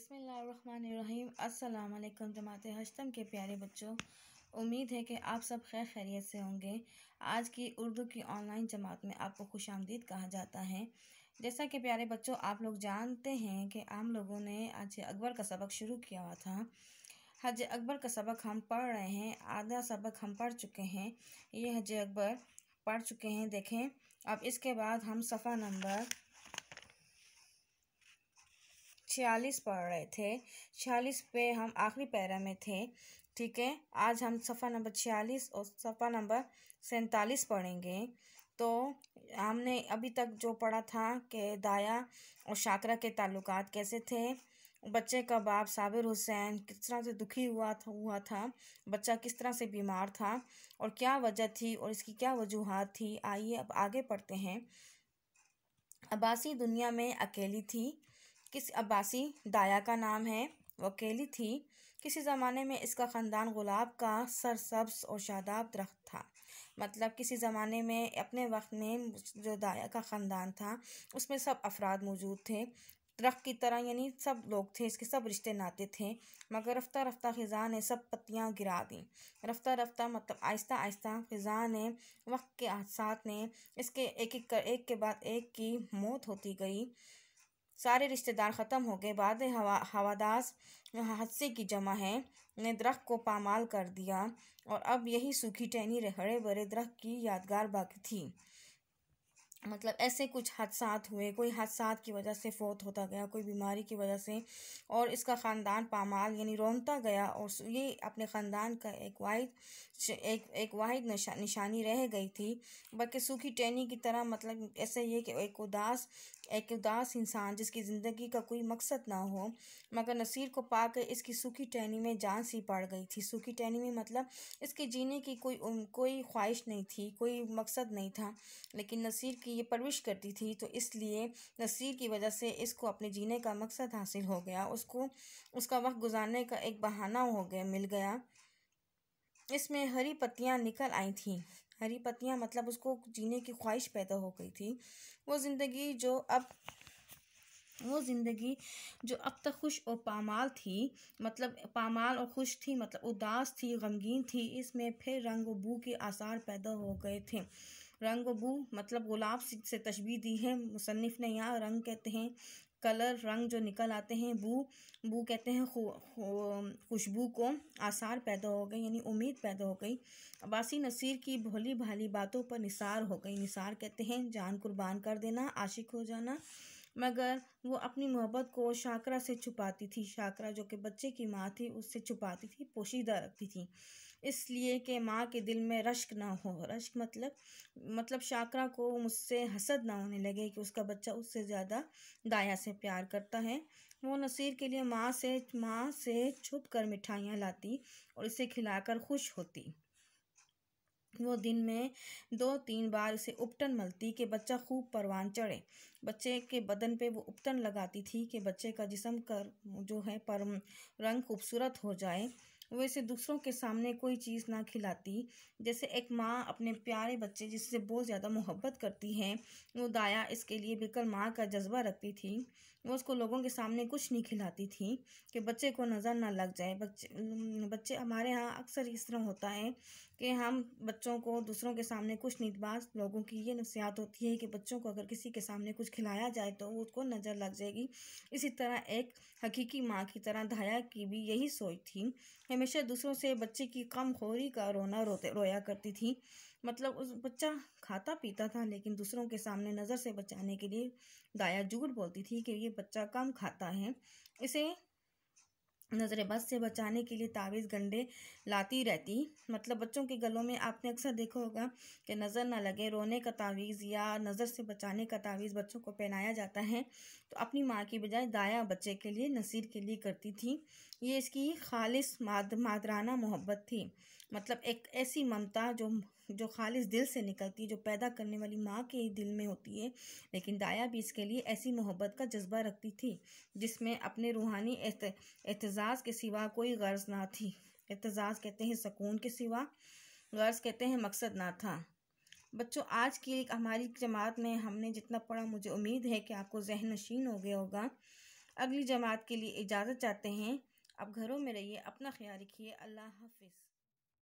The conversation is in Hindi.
बिसमीम् अल्लाम जमात हशतम के प्यारे बच्चों उम्मीद है कि आप सब खैर खैरियत से होंगे आज की उर्दू की ऑनलाइन जमात में आपको खुश आमदीद कहा जाता है जैसा कि प्यारे बच्चों आप लोग जानते हैं कि आम लोगों ने आज अकबर का सबक शुरू किया हुआ था हज अकबर का सबक हम पढ़ रहे हैं आधा सबक हम पढ़ चुके हैं ये हज अकबर पढ़ चुके हैं देखें अब इसके बाद हम सफ़ा नंबर छियालीस पढ़ रहे थे छियालीस पे हम आखिरी पैरा में थे ठीक है आज हम सफ़ा नंबर छियालीस और सफ़ा नंबर सैंतालीस पढ़ेंगे तो हमने अभी तक जो पढ़ा था कि दाया और शाकरा के ताल्लुक कैसे थे बच्चे का बाप साबिर हुसैन किस तरह से दुखी हुआ था हुआ था बच्चा किस तरह से बीमार था और क्या वजह थी और इसकी क्या वजूहत थी आइए अब आगे पढ़ते हैं अबासी दुनिया में अकेली थी किस अब्बासी दाया का नाम है वो अकेली थी किसी ज़माने में इसका ख़ानदान गुलाब का सरसब्स और शादाब दरख्त था मतलब किसी ज़माने में अपने वक्त में जो दाया का ख़ानदान था उसमें सब अफराद मौजूद थे दरख्त की तरह यानी सब लोग थे इसके सब रिश्ते नाते थे मगर रफ्ता रफ्ता ख़ज़ा ने सब पत्तियाँ गिरा दी रफ्ता रफ्ता मतलब आहिस्ता आहिस्ता ख़ज़ा ने वक्त के हादसा ने इसके एक एक कर एक के बाद एक की मौत होती गई सारे रिश्तेदार ख़त्म हो गए बाद हवा हवादास हादसे की जमा है ने दरख्त को पामाल कर दिया और अब यही सूखी टहनी हरे भरे दरख्त की यादगार बाकी थी मतलब ऐसे कुछ हादसा हुए कोई हादसा की वजह से फौत होता गया कोई बीमारी की वजह से और इसका ख़ानदान पामाल यानी रौनता गया और ये अपने ख़ानदान का एक वाद एक एक वाद निशा, निशानी रह गई थी बल्कि सूखी टहनी की तरह मतलब ऐसा ये कि एक उदास एक उदास इंसान जिसकी ज़िंदगी का कोई मकसद ना हो मगर नसीर को पाकर इसकी सूखी टहनी में जान सी पड़ गई थी सूखी टहनी में मतलब इसके जीने की कोई कोई ख्वाहिश नहीं थी कोई मकसद नहीं था लेकिन नसीर की ये परविश करती थी तो इसलिए नसीर की वजह से इसको अपने जीने का मकसद हासिल हो गया उसको उसका वक्त गुजारने का एक बहाना हो गया मिल गया इसमें हरी पत्तियां निकल आई थीं हरी पत्तियाँ मतलब उसको जीने की ख्वाहिश पैदा हो गई थी वो ज़िंदगी जो अब वो ज़िंदगी जो अब तक खुश और पामाल थी मतलब पामाल और खुश थी मतलब उदास थी गमगीन थी इसमें फिर रंग बू के आसार पैदा हो गए थे रंग बू मतलब गुलाब से तशबी दी है मुसनफ़ ने यहाँ रंग कहते हैं कलर रंग जो निकल आते हैं बू बू कहते हैं खुशबू को आसार पैदा हो गए यानी उम्मीद पैदा हो गई अबासी नसीर की भोली भाली बातों पर निसार हो गई निसार कहते हैं जान कुर्बान कर देना आशिक हो जाना मगर वो अपनी मोहब्बत को शाकरा से छुपाती थी शाकरा जो कि बच्चे की माँ थी उससे छुपाती थी पोशीदा रखती थी इसलिए कि माँ के दिल में रश्क ना हो रश्क मतलब मतलब शाकरा को मुझसे हसद ना होने लगे कि उसका बच्चा उससे ज़्यादा दाया से प्यार करता है वो नसीर के लिए माँ से माँ से छुप कर मिठाइयाँ लाती और इसे खिलाकर खुश होती वो दिन में दो तीन बार उसे उपटन मलती कि बच्चा खूब परवान चढ़े बच्चे के बदन पे वो उपटन लगाती थी कि बच्चे का जिसम कर जो है पर रंग खूबसूरत हो जाए वो इसे दूसरों के सामने कोई चीज़ ना खिलाती जैसे एक माँ अपने प्यारे बच्चे जिससे बहुत ज़्यादा मोहब्बत करती है वो दाया इसके लिए बिल्कुल माँ का जज्बा रखती थी वो उसको लोगों के सामने कुछ नहीं खिलाती थी कि बच्चे को नज़र ना लग जाए बच्चे बच्चे हमारे यहाँ अक्सर इस तरह होता है कि हम बच्चों को दूसरों के सामने कुछ बात लोगों की ये नफसियात होती है कि बच्चों को अगर किसी के सामने कुछ खिलाया जाए तो उसको नज़र लग जाएगी इसी तरह एक हकीकी माँ की तरह दाया की भी यही सोच थी हमेशा दूसरों से बच्चे की कम खोरी का रोना रोते रोया करती थी मतलब उस बच्चा खाता पीता था लेकिन दूसरों के सामने नज़र से बचाने के लिए दाया झूठ बोलती थी कि ये बच्चा कम खाता है इसे नज़र बस से बचाने के लिए तावीज़ गंडे लाती रहती मतलब बच्चों के गलों में आपने अक्सर देखा होगा कि नज़र ना लगे रोने का तावीज़ या नज़र से बचाने का तावीज़ बच्चों को पहनाया जाता है तो अपनी माँ की बजाय दाया बच्चे के लिए नसीर के लिए करती थी ये इसकी खालिश माद मादराना मोहब्बत थी मतलब एक ऐसी ममता जो जो खालिस दिल से निकलती है जो पैदा करने वाली माँ के दिल में होती है लेकिन दाया भी इसके लिए ऐसी मोहब्बत का जज्बा रखती थी जिसमें अपने रूहानी एहतजाज़ के सिवा कोई गर्ज ना थी एहतजाज़ कहते हैं सकून के सिवा गर्ज कहते हैं मकसद ना था बच्चों आज की हमारी जमात में हमने जितना पढ़ा मुझे उम्मीद है कि आपको जहन नशीन हो गया होगा अगली जमात के लिए इजाज़त चाहते हैं आप घरों में रहिए अपना ख्याल रखिए अल्लाह हाफिज़